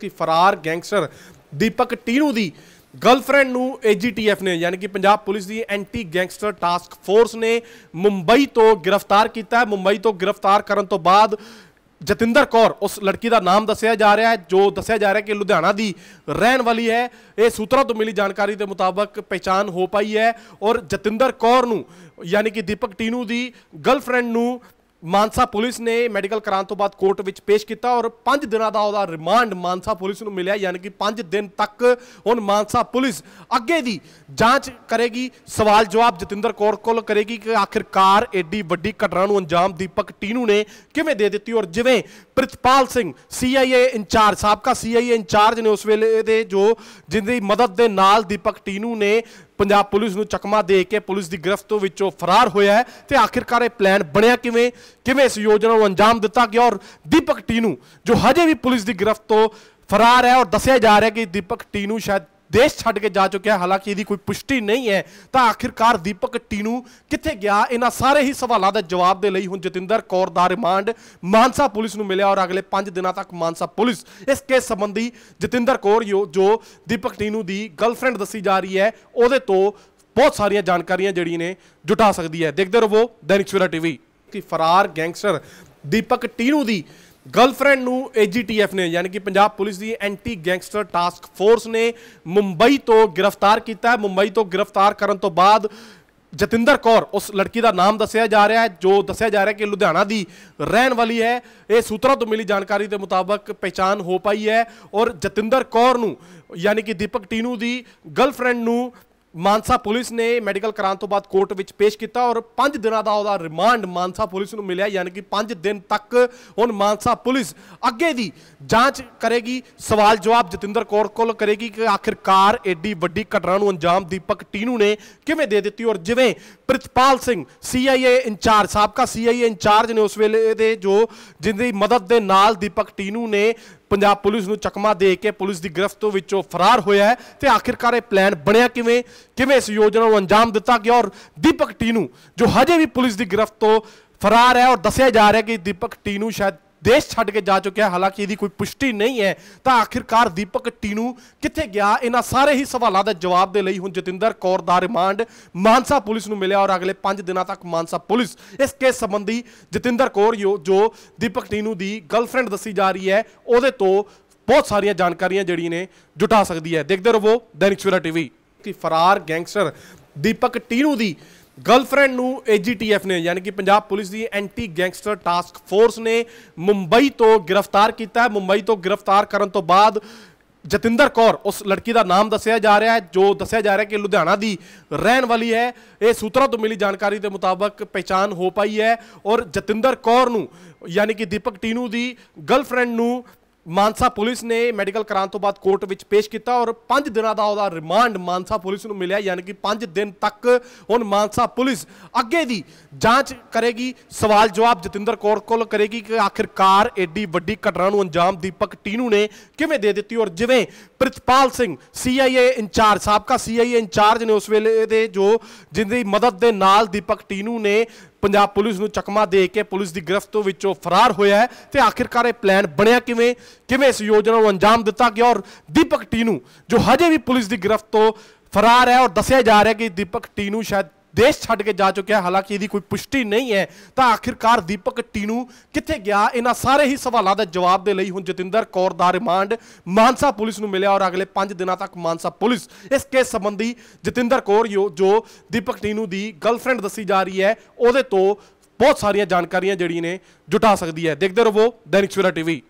ਕਿ ਫਰਾਰ ਗੈਂਗਸਟਰ ਦੀਪਕ ਟੀਨੂ ਦੀ ਗਰਲਫ੍ਰੈਂਡ ਨੂੰ ਏਜੀਟੀਐਫ ਨੇ ਯਾਨੀ ਕਿ ਪੰਜਾਬ ਪੁਲਿਸ ਦੀ ਐਂਟੀ ਗੈਂਗਸਟਰ ਟਾਸਕ ਫੋਰਸ ਨੇ ਮੁੰਬਈ ਤੋਂ ਗ੍ਰਿਫਤਾਰ ਕੀਤਾ ਹੈ ਮੁੰਬਈ ਤੋਂ ਗ੍ਰਿਫਤਾਰ ਕਰਨ ਤੋਂ ਬਾਅਦ ਜਤਿੰਦਰ ਕੌਰ ਉਸ ਲੜਕੀ ਦਾ ਨਾਮ ਦੱਸਿਆ ਜਾ ਰਿਹਾ ਹੈ ਜੋ ਦੱਸਿਆ ਜਾ ਰਿਹਾ ਹੈ ਕਿ ਲੁਧਿਆਣਾ ਦੀ ਰਹਿਣ ਵਾਲੀ ਹੈ ਇਹ ਸੂਤਰਾਂ ਤੋਂ ਮਿਲੀ ਜਾਣਕਾਰੀ ਦੇ ਮੁਤਾਬਕ ਪਛਾਣ ਹੋ ਪਾਈ ਹੈ ਔਰ ਜਤਿੰਦਰ ਕੌਰ ਨੂੰ ਯਾਨੀ ਕਿ ਦੀਪਕ ਟੀਨੂ ਦੀ ਗਰਲਫ੍ਰੈਂਡ ਨੂੰ ਮਾਨਸਾ ਪੁਲਿਸ ਨੇ ਮੈਡੀਕਲ ਕਰਾਉਣ ਤੋਂ ਬਾਅਦ ਕੋਰਟ ਵਿੱਚ ਪੇਸ਼ ਕੀਤਾ ਔਰ 5 ਦਿਨਾਂ ਦਾ ਉਹਦਾ ਰਿਮਾਂਡ ਮਾਨਸਾ ਪੁਲਿਸ ਨੂੰ ਮਿਲਿਆ ਯਾਨੀ ਕਿ 5 ਦਿਨ ਤੱਕ ਹੁਣ ਮਾਨਸਾ ਪੁਲਿਸ ਅੱਗੇ ਦੀ ਜਾਂਚ ਕਰੇਗੀ ਸਵਾਲ ਜਵਾਬ ਜਤਿੰਦਰ ਕੌਰ ਕੋਲ ਕਰੇਗੀ ਕਿ ਆਖਿਰਕਾਰ ਐਡੀ ਵੱਡੀ ਘਟਨਾ ਨੂੰ ਅੰਜਾਮ ਦੀਪਕ ਟੀਨੂ ਨੇ ਕਿਵੇਂ ਦੇ ਦਿੱਤੀ ਔਰ ਜਿਵੇਂ ਪ੍ਰਿਤਪਾਲ ਸਿੰਘ ਸੀਆਈਏ ਇੰਚਾਰਜ ਸਾਬਕਾ ਸੀਆਈਏ ਇੰਚਾਰਜ ਨੇ ਉਸ ਵੇਲੇ ਦੇ ਜੋ ਜਿੰਦੀ ਮਦਦ ਦੇ ਨਾਲ ਦੀਪਕ ਟੀਨੂ ਨੇ ਪੰਜਾਬ ਪੁਲਿਸ ਨੂੰ ਚਕਮਾ ਦੇ ਕੇ ਪੁਲਿਸ ਦੀ ਗ੍ਰਿਫਤ ਵਿੱਚੋਂ ਫਰਾਰ ਹੋਇਆ ਹੈ ਤੇ ਆਖਿਰਕਾਰ ਇਹ ਪਲਾਨ ਬਣਿਆ ਕਿਵੇਂ ਕਿਵੇਂ ਇਸ ਯੋਜਨਾ ਨੂੰ ਅੰਜਾਮ ਦਿੱਤਾ ਗਿਆ ਔਰ ਦੀਪਕ ਟੀਨੂ ਜੋ ਹਜੇ ਵੀ ਪੁਲਿਸ ਦੀ ਗ੍ਰਿਫਤ ਤੋਂ ਫਰਾਰ ਹੈ ਔਰ ਦੱਸਿਆ ਜਾ ਰਿਹਾ ਕਿ ਦੀਪਕ ਟੀਨੂ ਸ਼ਾਇਦ ਦੇਸ਼ ਛੱਡ ਕੇ ਜਾ ਚੁੱਕਿਆ ਹਾਲਾਂਕਿ ਇਹਦੀ ਕੋਈ ਪੁਸ਼ਟੀ ਨਹੀਂ ਹੈ ਤਾਂ ਆਖਿਰਕਾਰ ਦੀਪਕ ਟੀਨੂ ਕਿੱਥੇ ਗਿਆ ਇਹਨਾਂ ਸਾਰੇ ਹੀ ਸਵਾਲਾਂ ਦਾ ਜਵਾਬ ਦੇ ਲਈ ਹੁਣ ਜਤਿੰਦਰ ਕੌਰ ਦਾ ਰਿਮਾਂਡ ਮਾਨਸਾ ਪੁਲਿਸ ਨੂੰ ਮਿਲਿਆ ਔਰ ਅਗਲੇ 5 ਦਿਨਾਂ ਤੱਕ ਮਾਨਸਾ ਪੁਲਿਸ ਇਸ ਕੇਸ ਸੰਬੰਧੀ ਜਤਿੰਦਰ ਕੌਰ ਜੋ ਦੀਪਕ ਟੀਨੂ ਦੀ ਗਰਲਫ੍ਰੈਂਡ ਦੱਸੀ ਜਾ ਰਹੀ ਹੈ ਉਹਦੇ ਤੋਂ ਬਹੁਤ ਸਾਰੀਆਂ ਜਾਣਕਾਰੀਆਂ ਜਿਹੜੀਆਂ ਨੇ ਜੁਟਾ ਸਕਦੀ ਹੈ ਦੇਖਦੇ ਰਹੋ ਦੈਨਿਕ ਸਵੇਰਾ ਟੀਵੀ ਕਿ ਫਰਾਰ ਗੈਂਗਸਟਰ ਦੀਪਕ ਟੀਨੂ ਦੀ ਗਰਲਫ੍ਰੈਂਡ ਨੂੰ ਏਜੀਟੀਐਫ ਨੇ ਯਾਨੀ ਕਿ ਪੰਜਾਬ ਪੁਲਿਸ ਦੀ ਐਂਟੀ ਗੈਂਗਸਟਰ ਟਾਸਕ ਫੋਰਸ ਨੇ ਮੁੰਬਈ ਤੋਂ ਗ੍ਰਿਫਤਾਰ ਕੀਤਾ ਹੈ ਮੁੰਬਈ ਤੋਂ ਗ੍ਰਿਫਤਾਰ ਕਰਨ ਤੋਂ ਬਾਅਦ ਜਤਿੰਦਰ ਕੌਰ ਉਸ ਲੜਕੀ ਦਾ ਨਾਮ ਦੱਸਿਆ ਜਾ ਰਿਹਾ ਹੈ ਜੋ ਦੱਸਿਆ ਜਾ ਰਿਹਾ ਕਿ ਲੁਧਿਆਣਾ ਦੀ ਰਹਿਣ ਵਾਲੀ ਹੈ ਇਹ ਸੂਤਰਾਂ ਤੋਂ ਮਿਲੀ ਜਾਣਕਾਰੀ ਦੇ ਮੁਤਾਬਕ ਪਛਾਣ ਹੋ ਪਾਈ ਹੈ ਔਰ ਜਤਿੰਦਰ ਕੌਰ ਨੂੰ ਯਾਨੀ ਕਿ ਦੀਪਕ ਟੀਨੂ ਦੀ ਗਰਲਫ੍ਰੈਂਡ ਨੂੰ ਮਾਨਸਾ ਪੁਲਿਸ ਨੇ ਮੈਡੀਕਲ ਕਰਾਉਣ ਤੋਂ ਬਾਅਦ ਕੋਰਟ ਵਿੱਚ ਪੇਸ਼ ਕੀਤਾ ਔਰ 5 ਦਿਨਾਂ ਦਾ ਉਹਦਾ ਰਿਮਾਂਡ ਮਾਨਸਾ ਪੁਲਿਸ ਨੂੰ ਮਿਲਿਆ ਯਾਨੀ ਕਿ 5 ਦਿਨ ਤੱਕ ਹੁਣ ਮਾਨਸਾ ਪੁਲਿਸ ਅੱਗੇ ਦੀ ਜਾਂਚ ਕਰੇਗੀ ਸਵਾਲ ਜਵਾਬ ਜਤਿੰਦਰ ਕੌਰ ਕੋਲ ਕਰੇਗੀ ਕਿ ਆਖਿਰਕਾਰ ਐਡੀ ਵੱਡੀ ਘਟਨਾ ਨੂੰ ਅੰਜਾਮ ਦੀਪਕ ਟੀਨੂ ਨੇ ਕਿਵੇਂ ਦੇ ਦਿੱਤੀ ਔਰ ਜਿਵੇਂ ਪ੍ਰਿਤਪਾਲ ਸਿੰਘ ਸੀਆਈਏ ਇੰਚਾਰਜ ਸਾਬਕਾ ਸੀਆਈਏ ਇੰਚਾਰਜ ਨੇ ਉਸ ਵੇਲੇ ਦੇ ਜੋ ਜਿੰਦੀ ਮਦਦ ਦੇ ਨਾਲ ਦੀਪਕ ਟੀਨੂ ਨੇ ਪੰਜਾਬ ਪੁਲਿਸ ਨੂੰ ਚਕਮਾ ਦੇ ਕੇ ਪੁਲਿਸ ਦੀ ਗ੍ਰਿਫਤ ਤੋਂ ਵਿੱਚੋਂ ਫਰਾਰ ਹੋਇਆ ਹੈ ਤੇ ਆਖਿਰਕਾਰ ਇਹ ਪਲਾਨ ਬਣਿਆ ਕਿਵੇਂ ਕਿਵੇਂ ਇਸ ਯੋਜਨਾ ਨੂੰ ਅੰਜਾਮ ਦਿੱਤਾ ਗਿਆ ਔਰ ਦੀਪਕ ਟੀਨੂ ਜੋ ਹਜੇ ਵੀ ਪੁਲਿਸ ਦੀ ਗ੍ਰਿਫਤ ਤੋਂ ਫਰਾਰ ਹੈ ਔਰ ਦੱਸਿਆ ਜਾ ਰਿਹਾ ਕਿ ਦੀਪਕ ਟੀਨੂ ਸ਼ਾਇਦ ਦੇਸ਼ ਛੱਡ ਕੇ ਜਾ ਚੁੱਕਿਆ ਹਾਲਾਂਕਿ ਇਹਦੀ ਕੋਈ ਪੁਸ਼ਟੀ ਨਹੀਂ ਹੈ ਤਾਂ ਆਖਿਰਕਾਰ ਦੀਪਕ ਟੀਨੂ ਕਿੱਥੇ ਗਿਆ ਇਹਨਾਂ ਸਾਰੇ ਹੀ ਸਵਾਲਾਂ ਦਾ ਜਵਾਬ ਦੇ ਲਈ ਹੁਣ ਜਤਿੰਦਰ ਕੌਰ ਦਾ ਰਿਮਾਂਡ ਮਾਨਸਾ ਪੁਲਿਸ ਨੂੰ ਮਿਲਿਆ ਔਰ ਅਗਲੇ 5 ਦਿਨਾਂ ਤੱਕ ਮਾਨਸਾ ਪੁਲਿਸ ਇਸ ਕੇਸ ਸੰਬੰਧੀ ਜਤਿੰਦਰ ਕੌਰ ਜੋ ਦੀਪਕ ਟੀਨੂ ਦੀ ਗਰਲਫ੍ਰੈਂਡ ਦੱਸੀ ਜਾ ਰਹੀ ਹੈ ਉਹਦੇ ਤੋਂ ਬਹੁਤ ਸਾਰੀਆਂ ਜਾਣਕਾਰੀਆਂ ਜਿਹੜੀ ਨੇ ਜੁਟਾ ਸਕਦੀ ਹੈ ਦੇਖਦੇ ਰਹੋ ਦੈਨਿਕ ਸਵੇਰਾ ਟੀਵੀ ਕਿ ਫਰਾਰ ਗੈਂਗਸਟਰ ਦੀਪਕ ਟੀਨੂ ਦੀ ਗਰਲਫ੍ਰੈਂਡ ਨੂੰ ਏਜੀਟੀਐਫ ਨੇ ਯਾਨੀ ਕਿ ਪੰਜਾਬ ਪੁਲਿਸ ਦੀ ਐਂਟੀ ਗੈਂਗਸਟਰ ਟਾਸਕ ਫੋਰਸ ਨੇ ਮੁੰਬਈ ਤੋਂ ਗ੍ਰਿਫਤਾਰ ਕੀਤਾ ਹੈ ਮੁੰਬਈ ਤੋਂ ਗ੍ਰਿਫਤਾਰ ਕਰਨ ਤੋਂ ਬਾਅਦ ਜਤਿੰਦਰ ਕੌਰ ਉਸ ਲੜਕੀ ਦਾ ਨਾਮ ਦੱਸਿਆ ਜਾ ਰਿਹਾ ਹੈ ਜੋ ਦੱਸਿਆ ਜਾ ਰਿਹਾ ਕਿ ਲੁਧਿਆਣਾ ਦੀ ਰਹਿਣ ਵਾਲੀ ਹੈ ਇਹ ਸੂਤਰਾਂ ਤੋਂ ਮਿਲੀ ਜਾਣਕਾਰੀ ਦੇ ਮੁਤਾਬਕ ਪਛਾਣ ਹੋ ਪਾਈ ਹੈ ਔਰ ਜਤਿੰਦਰ ਕੌਰ ਨੂੰ ਯਾਨੀ ਕਿ ਦੀਪਕ ਟੀਨੂ ਦੀ ਗਰਲਫ੍ਰੈਂਡ ਨੂੰ ਮਾਨਸਾ ਪੁਲਿਸ ਨੇ ਮੈਡੀਕਲ ਕਰਾਉਣ ਤੋਂ ਬਾਅਦ ਕੋਰਟ ਵਿੱਚ ਪੇਸ਼ ਕੀਤਾ ਔਰ 5 ਦਿਨਾਂ ਦਾ ਉਹਦਾ ਰਿਮਾਂਡ ਮਾਨਸਾ ਪੁਲਿਸ ਨੂੰ ਮਿਲਿਆ ਯਾਨੀ ਕਿ 5 ਦਿਨ ਤੱਕ ਹੁਣ ਮਾਨਸਾ ਪੁਲਿਸ ਅੱਗੇ ਦੀ ਜਾਂਚ ਕਰੇਗੀ ਸਵਾਲ ਜਵਾਬ ਜਤਿੰਦਰ ਕੌਰ ਕੋਲ ਕਰੇਗੀ ਕਿ ਆਖਿਰਕਾਰ ਐਡੀ ਵੱਡੀ ਘਟਨਾ ਨੂੰ ਅੰਜਾਮ ਦੀਪਕ ਟੀਨੂ ਨੇ ਕਿਵੇਂ ਦੇ ਦਿੱਤੀ ਔਰ ਜਿਵੇਂ ਪ੍ਰਿਤਪਾਲ ਸਿੰਘ ਸੀਆਈਏ ਇੰਚਾਰਜ ਸਾਬਕਾ ਸੀਆਈਏ ਇੰਚਾਰਜ ਨੇ ਉਸ ਵੇਲੇ ਦੇ ਜੋ ਜਿੰਦੀ ਮਦਦ ਦੇ ਨਾਲ ਦੀਪਕ ਟੀਨੂ ਨੇ ਪੰਜਾਬ ਪੁਲਿਸ ਨੂੰ ਚਕਮਾ ਦੇ ਕੇ ਪੁਲਿਸ ਦੀ ਗ੍ਰਿਫਤ ਤੋਂ ਵਿੱਚੋਂ ਫਰਾਰ ਹੋਇਆ ਹੈ ਤੇ ਆਖਿਰਕਾਰ ਇਹ ਪਲਾਨ ਬਣਿਆ ਕਿਵੇਂ ਕਿਵੇਂ ਇਸ ਯੋਜਨਾ ਨੂੰ ਅੰਜਾਮ ਦਿੱਤਾ ਗਿਆ ਔਰ ਦੀਪਕ ਟੀਨੂ ਜੋ ਹਜੇ ਵੀ ਪੁਲਿਸ ਦੀ ਗ੍ਰਿਫਤ ਤੋਂ ਫਰਾਰ ਹੈ ਔਰ ਦੱਸਿਆ ਜਾ ਰਿਹਾ ਕਿ ਦੀਪਕ ਟੀਨੂ ਸ਼ਾਇਦ ਦੇਸ਼ ਛੱਡ ਕੇ ਜਾ ਚੁੱਕਿਆ ਹਾਲਾਂਕਿ ਇਹਦੀ ਕੋਈ ਪੁਸ਼ਟੀ ਨਹੀਂ ਹੈ ਤਾਂ ਆਖਿਰਕਾਰ ਦੀਪਕ ਟੀਨੂ ਕਿੱਥੇ ਗਿਆ ਇਹਨਾਂ ਸਾਰੇ ਹੀ ਸਵਾਲਾਂ ਦਾ ਜਵਾਬ ਦੇ ਲਈ ਹੁਣ ਜਤਿੰਦਰ ਕੌਰ ਦਾ ਰਿਮਾਂਡ ਮਾਨਸਾ ਪੁਲਿਸ ਨੂੰ ਮਿਲਿਆ ਔਰ ਅਗਲੇ 5 ਦਿਨਾਂ ਤੱਕ ਮਾਨਸਾ ਪੁਲਿਸ ਇਸ ਕੇਸ ਸੰਬੰਧੀ ਜਤਿੰਦਰ ਕੌਰ ਜੋ ਦੀਪਕ ਟੀਨੂ ਦੀ ਗਰਲਫ੍ਰੈਂਡ ਦੱਸੀ ਜਾ ਰਹੀ ਹੈ ਉਹਦੇ ਤੋਂ ਬਹੁਤ ਸਾਰੀਆਂ ਜਾਣਕਾਰੀਆਂ ਜਿਹੜੀਆਂ ਨੇ ਜੁਟਾ ਸਕਦੀ ਹੈ ਦੇਖਦੇ ਰਹੋ ਦੈਨਿਕ ਸਵੇਰਾ ਟੀਵੀ